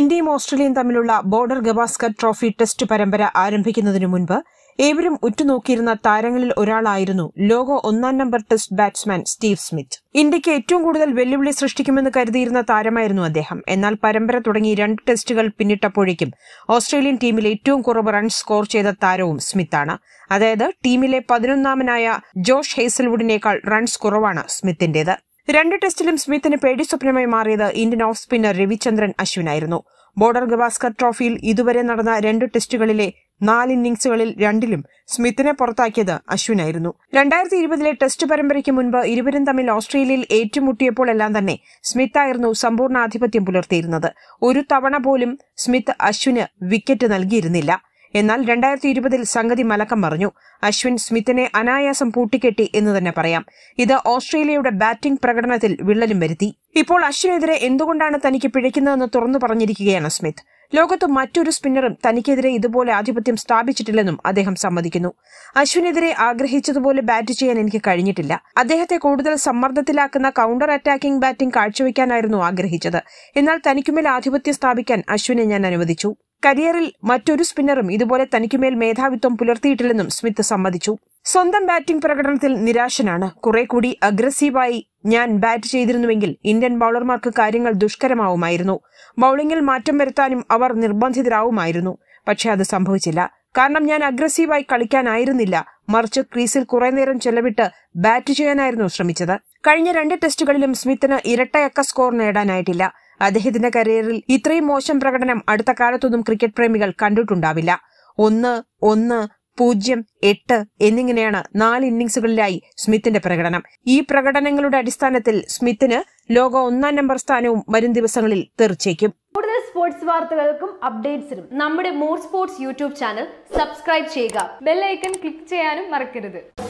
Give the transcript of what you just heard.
ഇന്ത്യയും ഓസ്ട്രേലിയയും തമ്മിലുള്ള ബോർഡർ ഗവാസ്കർ ട്രോഫി ടെസ്റ്റ് പരമ്പര ആരംഭിക്കുന്നതിനു മുൻപ് ഏവരും ഉറ്റുനോക്കിയിരുന്ന താരങ്ങളിൽ ഒരാളായിരുന്നു ലോക ഒന്നാം number test batsman Steve Smith ഇന്ത്യക്ക് ഏറ്റവും കൂടുതൽ വെല്ലുവിളി സൃഷ്ടിക്കുമെന്ന് കരുതിയിരുന്ന താരമായിരുന്നു അദ്ദേഹം എന്നാൽ പരമ്പര തുടങ്ങി രണ്ട് ടെസ്റ്റുകൾ പിന്നിട്ടപ്പോഴേക്കും ഓസ്ട്രേലിയൻ ടീമിൽ ഏറ്റവും കുറവ് റൺസ് സ്കോർ ചെയ്ത താരവും സ്മിത്താണ് അതായത് ടീമിലെ പതിനൊന്നാമനായ ജോഷ് ഹേസൽവുഡിനേക്കാൾ റൺസ് കുറവാണ് സ്മിത്തിന്റേത് രണ്ട് ടെസ്റ്റിലും സ്മിത്തിന് പേടി സ്വപ്നമായി മാറിയത് ഇന്ത്യൻ ഓഫ് സ്പിന്നർ രവിചന്ദ്രൻ അശ്വിനായിരുന്നു ബോർഡർ ഗവാസ്കർ ട്രോഫിയിൽ ഇതുവരെ നടന്ന രണ്ട് ടെസ്റ്റുകളിലെ നാല് ഇന്നിംഗ്സുകളിൽ രണ്ടിലും സ്മിത്തിനെ പുറത്താക്കിയത് അശ്വിനായിരുന്നു രണ്ടായിരത്തി ഇരുപതിലെ ടെസ്റ്റ് പരമ്പരയ്ക്ക് മുൻപ് ഇരുവരും തമ്മിൽ ഓസ്ട്രേലിയയിൽ ഏറ്റുമുട്ടിയപ്പോൾ എല്ലാം തന്നെ സ്മിത്തായിരുന്നു സമ്പൂർണ്ണ ആധിപത്യം പുലർത്തിയിരുന്നത് ഒരു തവണ പോലും സ്മിത്ത് അശ്വിന് വിക്കറ്റ് നൽകിയിരുന്നില്ല എന്നാൽ രണ്ടായിരത്തി ഇരുപതിൽ സംഗതി മലക്കം മറിഞ്ഞു അശ്വിൻ സ്മിത്തിനെ അനായാസം പൂട്ടിക്കെട്ടി എന്ന് തന്നെ പറയാം ഇത് ഓസ്ട്രേലിയയുടെ ബാറ്റിംഗ് പ്രകടനത്തിൽ വിള്ളലും വരുത്തി ഇപ്പോൾ അശ്വിനെതിരെ എന്തുകൊണ്ടാണ് തനിക്ക് പിഴയ്ക്കുന്നതെന്ന് തുറന്നു പറഞ്ഞിരിക്കുകയാണ് സ്മിത്ത് ലോകത്ത് മറ്റൊരു സ്പിന്നറും തനിക്കെതിരെ ഇതുപോലെ ആധിപത്യം സ്ഥാപിച്ചിട്ടില്ലെന്നും അദ്ദേഹം സമ്മതിക്കുന്നു അശ്വിനെതിരെ ആഗ്രഹിച്ചതുപോലെ ബാറ്റ് ചെയ്യാൻ എനിക്ക് കഴിഞ്ഞിട്ടില്ല അദ്ദേഹത്തെ കൂടുതൽ സമ്മർദ്ദത്തിലാക്കുന്ന കൗണ്ടർ അറ്റാക്കിംഗ് ബാറ്റിംഗ് കാഴ്ചവെക്കാനായിരുന്നു ആഗ്രഹിച്ചത് എന്നാൽ തനിക്കുമേൽ ആധിപത്യം സ്ഥാപിക്കാൻ അശ്വിനെ ഞാൻ അനുവദിച്ചു കരിയറിൽ മറ്റൊരു സ്പിന്നറും ഇതുപോലെ തനിക്കുമേൽ മേധാവിത്വം പുലർത്തിയിട്ടില്ലെന്നും സ്മിത്ത് സമ്മതിച്ചു സ്വന്തം ബാറ്റിംഗ് പ്രകടനത്തിൽ നിരാശനാണ് കുറെ കൂടി അഗ്രസീവായി ഞാൻ ബാറ്റ് ചെയ്തിരുന്നുവെങ്കിൽ ഇന്ത്യൻ ബൌളർമാർക്ക് കാര്യങ്ങൾ ദുഷ്കരമാവുമായിരുന്നു ബൌളിംഗിൽ മാറ്റം വരുത്താനും അവർ നിർബന്ധിതരാവുമായിരുന്നു പക്ഷെ അത് സംഭവിച്ചില്ല കാരണം ഞാൻ അഗ്രസീവായി കളിക്കാനായിരുന്നില്ല മറിച്ച് ക്രീസിൽ കുറെ നേരം ചെലവിട്ട് ബാറ്റ് ചെയ്യാനായിരുന്നു ശ്രമിച്ചത് കഴിഞ്ഞ രണ്ട് ടെസ്റ്റുകളിലും സ്മിത്തിന് ഇരട്ടയക്ക സ്കോർ നേടാനായിട്ടില്ല അദ്ദേഹത്തിന്റെ കരിയറിൽ ഇത്രയും മോശം പ്രകടനം അടുത്ത കാലത്തൊന്നും ക്രിക്കറ്റ് പ്രേമികൾ കണ്ടിട്ടുണ്ടാവില്ല ഒന്ന് ഒന്ന് പൂജ്യം എട്ട് എന്നിങ്ങനെയാണ് നാല് ഇന്നിംഗ്സുകളിലായി സ്മിത്തിന്റെ പ്രകടനം ഈ പ്രകടനങ്ങളുടെ അടിസ്ഥാനത്തിൽ സ്മിത്തിന് ലോക ഒന്നാം നമ്പർ സ്ഥാനവും വരും ദിവസങ്ങളിൽ തെറിച്ചേക്കും കൂടുതൽ സ്പോർട്സ് വാർത്തകൾക്കും അപ്ഡേറ്റ്സിനും നമ്മുടെ more sports YouTube channel subscribe ചെയ്യുക ബെല്ലൈക്കൺ ക്ലിക്ക് ചെയ്യാനും മറക്കരുത്